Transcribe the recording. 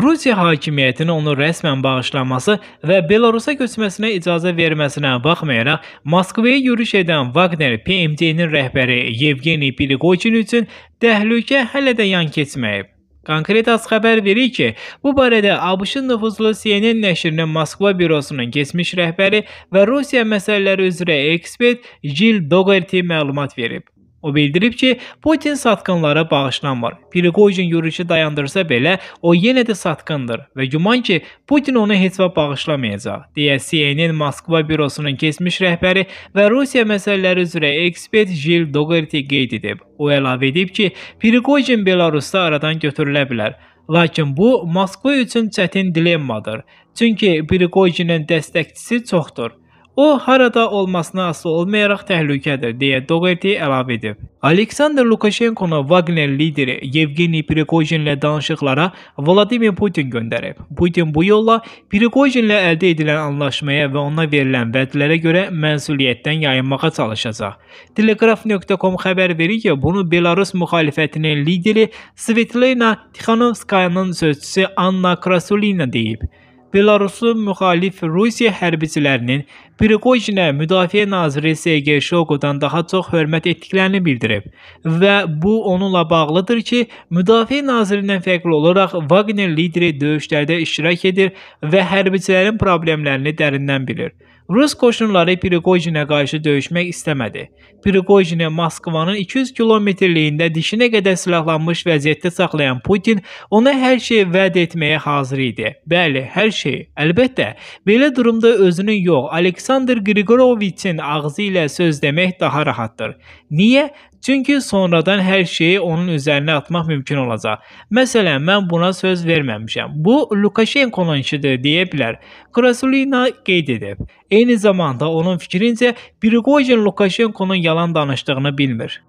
Rusiya hakimiyyətinin onu rəsmən bağışlaması və Belarusa köçməsinə icazə verməsinə baxmayaraq, Moskvaya yürüş edən Wagner PMT-nin rəhbəri Yevgeniy Prigojin üçün təhlükə hələ də yan keçməyib. Konkretas xəbər verir ki, bu barədə ABŞ-ın nüfuzlu CNN nəşrinin Moskva bürosunun keçmiş rəhbəri və Rusiya məsələləri üzrə ekspert Jill Dougherty məlumat verib. O bildirib ki, Putin satqınlara bağışlanmır. Priqojin yürüşü dayandırsa belə, o yenə də satqındır və güman ki, Putin onu heç vaxt bağışlamayacaq, deyə CNN Moskva bürosunun keçmiş rəhbəri və Rusiya məsələləri üzrə ekspert Jil Dogerty qeyd edib. O əlavə edib ki, Priqojin Belarusda aradan götürülə bilər. Lakin bu Moskva üçün çətin dilemmadır. Çünki Priqojinin dəstəkçisi çoxdur. O harada olmasına asılı olmayaraq təhlükədir deyə Doherty əlavə edib. Aleksandr Lukashenkonun Wagner lideri Yevgeni Prigojinlə danışıqlara Vladimir Putin göndərib. Putin bu yolla Prigojinlə əldə edilən anlaşmaya və ona verilən vədlərə görə məsuliyyətdən yayınmağa çalışacaq. Telegraf.com xəbər verir ki, bunu Belarus müxalifətinin lideri Svetlana Tikhanovskayanın sözçüsü Anna Krasulina deyib. Belarusun müxalif Rusiya hərbiçilərinin Priqojinə müdafiə naziri Sergey Shoqodan daha çox hörmət etdiklərini bildirib və bu onunla bağlıdır ki, müdafiə nazirindən fərqli olaraq Wagner lideri döyüşlərdə iştirak edir və hərbiçilərin problemlərini dərindən bilir. Rus qoşunları Priqojinə qarşı döyüşmək istəmədi. Priqojini Moskvanın 200 kilometrliyində dişinə qədər silahlanmış vəziyyətdə saxlayan Putin ona hər şey vəd etməyə hazır idi. Bəli, hər şey şeyi. Əlbəttə, belə durumda özünün yox, Aleksandr Qriqoroviçin ağzı ilə söz demək daha rahatdır. Niyə? Çünki sonradan hər şeyi onun üzərinə atmaq mümkün olacaq. Məsələn, mən buna söz verməmişəm. Bu Lukashenkonun işidir deyə bilər. Krasulina qeyd edib. Eyni zamanda onun fikrincə Priqojin Lukashenkonun yalan danışdığını bilmir.